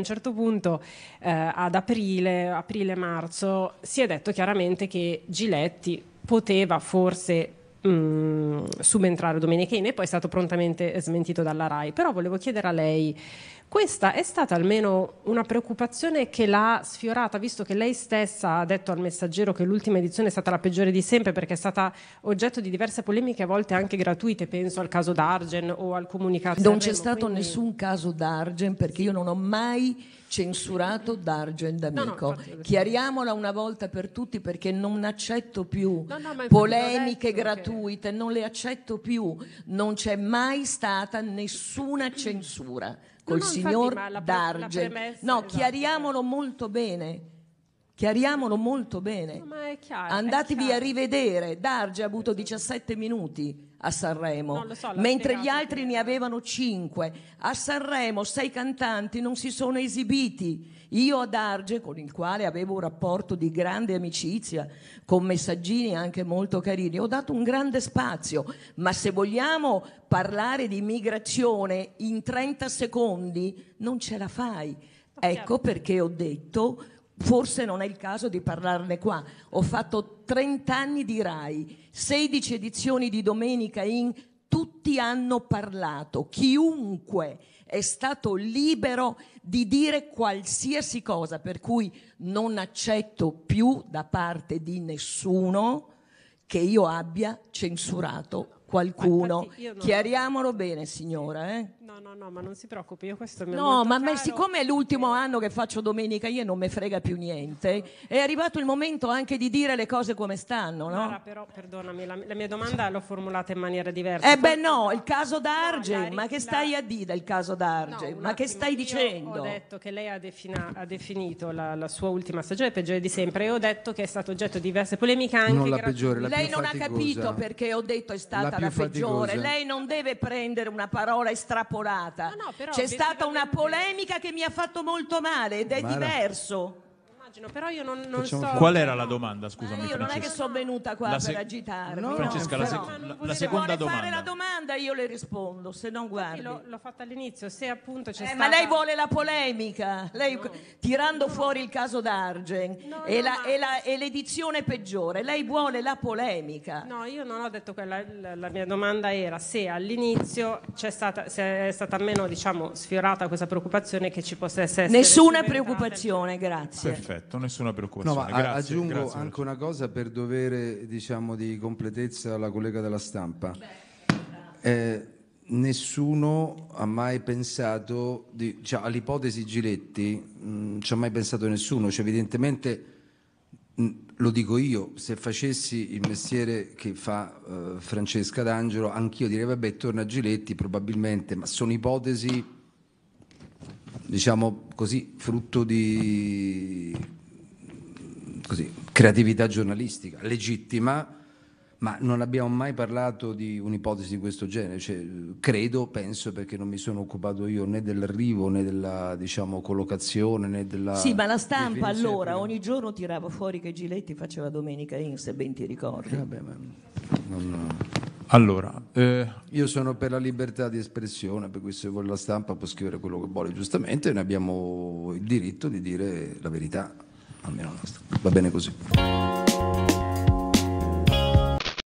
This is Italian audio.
un certo punto eh, ad aprile, aprile-marzo si è detto chiaramente che Giletti poteva forse mh, mm, subentrare Domenichini e poi è stato prontamente smentito dalla RAI. Però volevo chiedere a lei, questa è stata almeno una preoccupazione che l'ha sfiorata, visto che lei stessa ha detto al messaggero che l'ultima edizione è stata la peggiore di sempre perché è stata oggetto di diverse polemiche, a volte anche gratuite, penso al caso D'Argen o al comunicato. Non c'è stato quindi... nessun caso D'Argen perché io non ho mai censurato D'Argen d'amico. No, no, Chiariamola una volta per tutti perché non accetto più no, polemiche gratuite gratuite, non le accetto più, non c'è mai stata nessuna censura col no, signor infatti, Darge. Premessa, no, esatto, chiariamolo certo. molto bene Chiariamolo molto bene. No, ma è chiaro, Andatevi è a rivedere. Darge ha avuto 17 minuti a Sanremo, so, mentre gli altri ne avevano 5. A Sanremo sei cantanti non si sono esibiti. Io a Darge, con il quale avevo un rapporto di grande amicizia, con messaggini anche molto carini, ho dato un grande spazio, ma se vogliamo parlare di migrazione in 30 secondi non ce la fai. Ecco perché ho detto Forse non è il caso di parlarne qua. Ho fatto 30 anni di RAI, 16 edizioni di Domenica in, tutti hanno parlato, chiunque è stato libero di dire qualsiasi cosa, per cui non accetto più da parte di nessuno che io abbia censurato qualcuno. Chiariamolo bene, signora. Eh? No, no, no, ma non si preoccupi, io questo mi No, ma me, siccome è l'ultimo eh. anno che faccio domenica, io non mi frega più niente, è arrivato il momento anche di dire le cose come stanno, no? Mara, però, perdonami, la, la, mia domanda l'ho formulata in maniera diversa. Eh beh no, il caso d'Arge, no, ma che stai a dire del caso d'Arge? No, ma attimo, che stai dicendo? Ho detto che lei ha, defina, ha definito la, la, sua ultima stagione peggiore di sempre e ho detto che è stato oggetto di diverse polemiche anche... Non la peggiore, la lei non faticosa. ha capito perché ho detto è stata la peggiore. Lei non deve prendere una parola estrapolata. No, no, però, C'è stata una polemica che mi ha fatto molto male ed è Mara. diverso. però io non, non so. Qual era la domanda? Scusami. Io Francesca. non è che sono venuta qua se... per agitare. No, Francesca, la, sec- la, la seconda domanda domanda io le rispondo, se non guardi. l'ho, l'ho fatta all'inizio, se appunto c'è eh, stata... Ma lei vuole la polemica, lei, no. tirando no. fuori il caso d'Argen no, e, la, e, la, e, l'edizione peggiore, lei vuole la polemica. No, io non ho detto quella, la, la mia domanda era se all'inizio c'è stata, se è stata meno diciamo, sfiorata questa preoccupazione che ci possa essere... Nessuna preoccupazione, grazie. Perfetto, nessuna preoccupazione. No, ma grazie, aggiungo grazie, anche grazie. una cosa per dovere diciamo, di completezza alla collega della stampa. Beh eh, nessuno ha mai pensato di, cioè, all'ipotesi Giletti, non mm, ci ha mai pensato nessuno, cioè, evidentemente mh, mm, lo dico io, se facessi il mestiere che fa eh, Francesca D'Angelo, anch'io direi vabbè torna Giletti probabilmente, ma sono ipotesi, diciamo così, frutto di così, creatività giornalistica, legittima ma non abbiamo mai parlato di un'ipotesi di questo genere, cioè, credo, penso, perché non mi sono occupato io né dell'arrivo né della diciamo, collocazione né della... Sì, ma la stampa allora ogni giorno tirava fuori che Giletti faceva domenica in, se ben ti ricordi. Eh, vabbè, ma non... Allora, eh... io sono per la libertà di espressione, per cui se vuole la stampa può scrivere quello che vuole, giustamente, noi abbiamo il diritto di dire la verità, almeno la nostra. Va bene così.